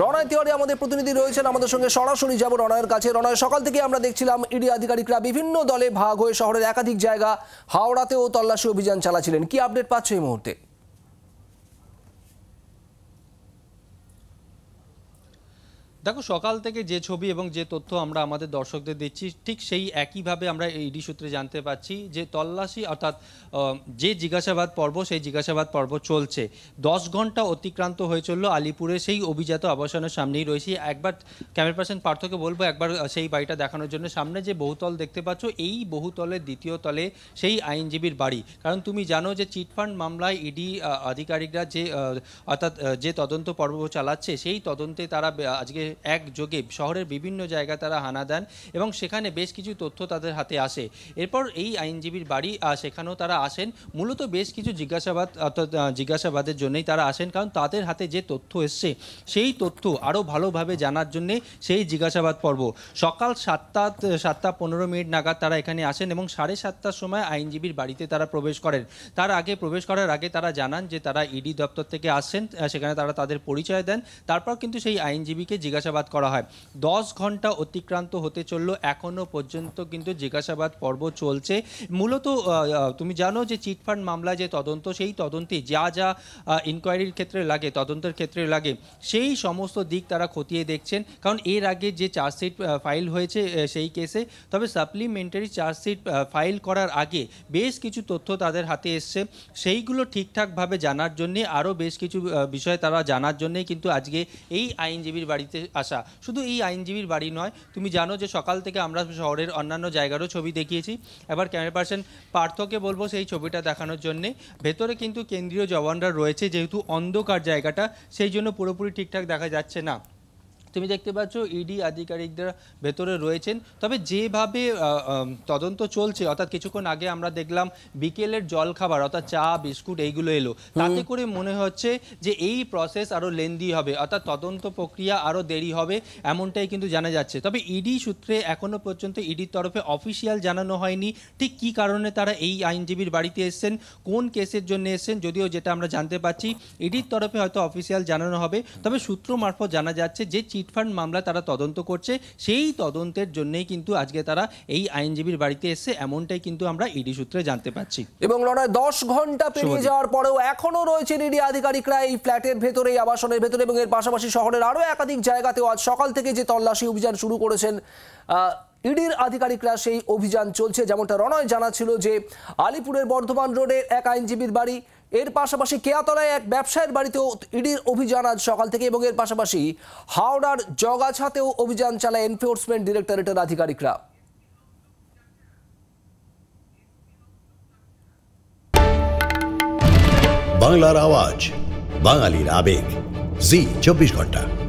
রণয় তিওয়ারি আমাদের প্রতিনিধি রয়েছেন আমাদের সঙ্গে সরাসরি যাব রণয়ের কাছে রণয় সকাল থেকে আমরা দেখছিলাম ইডি আধিকারিকরা বিভিন্ন দলে ভাগ হয়ে শহরের একাধিক জায়গা হাওড়াতেও তল্লাশি অভিযান চালাছিলেন কি আপডেট পাচ্ছ এই মুহূর্তে দেখো সকাল থেকে যে ছবি এবং যে তথ্য আমরা আমাদের দর্শকদের দিচ্ছি ঠিক সেই একইভাবে আমরা এই ইডি সূত্রে জানতে পাচ্ছি যে তল্লাশি অর্থাৎ যে জিজ্ঞাসাবাদ পর্ব সেই জিজ্ঞাসাবাদ পর্ব চলছে দশ ঘন্টা অতিক্রান্ত হয়ে চলল আলিপুরে সেই অভিজাত আবাসনের সামনেই রয়েছি একবার ক্যামেরা পার্সন পার্থকে বলবো একবার সেই বাড়িটা দেখানোর জন্য সামনে যে বহুতল দেখতে পাচ্ছ এই বহুতলের দ্বিতীয় তলে সেই আইনজীবীর বাড়ি কারণ তুমি জানো যে চিটফান্ড মামলায় ইডি আধিকারিকরা যে অর্থাৎ যে তদন্ত পর্ব চালাচ্ছে সেই তদন্তে তারা আজকে একযোগে শহরের বিভিন্ন জায়গা তারা হানা দেন এবং সেখানে বেশ কিছু তথ্য তাদের হাতে আসে এরপর এই আইনজীবীর বাড়ি সেখানেও তারা আসেন মূলত বেশ কিছু জিজ্ঞাসাবাদ অর্থাৎ জিজ্ঞাসাবাদের জন্যই তারা আসেন কারণ তাদের হাতে যে তথ্য এসছে সেই তথ্য আরও ভালোভাবে জানার জন্যে সেই জিজ্ঞাসাবাদ পর্ব সকাল সাতটা সাতটা পনেরো মিনিট নাগাদ তারা এখানে আসেন এবং সাড়ে সাতটার সময় আইনজীবীর বাড়িতে তারা প্রবেশ করেন তার আগে প্রবেশ করার আগে তারা জানান যে তারা ইডি দপ্তর থেকে আসছেন সেখানে তারা তাদের পরিচয় দেন তারপর কিন্তু সেই আইনজীবীকে জিজ্ঞাসা জিজ্ঞাসাবাদ করা হয় দশ ঘন্টা অতিক্রান্ত হতে চলল এখনও পর্যন্ত কিন্তু জিজ্ঞাসাবাদ পর্ব চলছে মূলত তুমি জানো যে চিটফান্ড মামলা যে তদন্ত সেই তদন্তে যা যা ইনকোয়ারির ক্ষেত্রে লাগে তদন্তের ক্ষেত্রে লাগে সেই সমস্ত দিক তারা খতিয়ে দেখছেন কারণ এর আগে যে চার্জশিট ফাইল হয়েছে সেই কেসে তবে সাপ্লিমেন্টারি চার্জশিট ফাইল করার আগে বেশ কিছু তথ্য তাদের হাতে এসছে সেইগুলো ঠিকঠাকভাবে জানার জন্যে আরও বেশ কিছু বিষয় তারা জানার জন্যেই কিন্তু আজকে এই আইনজীবীর বাড়িতে আসা শুধু এই আইনজীবীর বাড়ি নয় তুমি জানো যে সকাল থেকে আমরা শহরের অন্যান্য জায়গারও ছবি দেখিয়েছি এবার ক্যামেরা পার্সন পার্থকে বলবো সেই ছবিটা দেখানোর জন্যে ভেতরে কিন্তু কেন্দ্রীয় জওয়ানরা রয়েছে যেহেতু অন্ধকার জায়গাটা সেই জন্য পুরোপুরি ঠিকঠাক দেখা যাচ্ছে না তুমি দেখতে পাচ্ছ ইডি e আধিকারিকদের ভেতরে রয়েছেন তবে যেভাবে তদন্ত চলছে অর্থাৎ কিছুক্ষণ আগে আমরা দেখলাম বিকেলের জল খাবার অর্থাৎ চা বিস্কুট এইগুলো এলো তাতে করে মনে হচ্ছে যে এই প্রসেস আরও লেন্দি হবে অর্থাৎ তদন্ত প্রক্রিয়া আরও দেরি হবে এমনটাই কিন্তু জানা যাচ্ছে তবে ইডি e সূত্রে এখনও পর্যন্ত ইডির e তরফে অফিসিয়াল জানানো হয়নি ঠিক কি কারণে তারা এই আইনজীবীর বাড়িতে এসছেন কোন কেসের জন্য এসছেন যদিও যেটা আমরা জানতে পারছি ইডির তরফে হয়তো অফিসিয়াল জানানো হবে তবে সূত্র মারফত জানা যাচ্ছে যে চিটফান্ড মামলা তারা তদন্ত করছে সেই তদন্তের জন্যেই কিন্তু আজকে তারা এই আইনজীবীর বাড়িতে এসে এমনটাই কিন্তু আমরা ইডি e সূত্রে জানতে পাচ্ছি এবং লড়াই দশ ঘন্টা পেরিয়ে যাওয়ার পরেও এখনও রয়েছে ইডি e আধিকারিকরা এই ফ্ল্যাটের ভেতরে এই আবাসনের ভেতরে এবং এর পাশাপাশি শহরের আরও একাধিক জায়গাতেও আজ সকাল থেকে যে তল্লাশি অভিযান শুরু করেছেন ইডির e আধিকারিকরা সেই অভিযান চলছে যেমনটা রণয় জানা ছিল যে আলিপুরের বর্ধমান রোডের এক আইনজীবীর বাড়ি এর পাশাপাশি কেয়াতলায় এক ব্যবসায়ের বাড়িতেও ইডির অভিযান আজ সকাল থেকে এবং এর পাশাপাশি হাওড়ার জগাছাতেও অভিযান চালায় এনফোর্সমেন্ট ডিরেক্টরেটের আধিকারিকরা বাংলার আওয়াজ বাঙালির আবেগ জি চব্বিশ ঘন্টা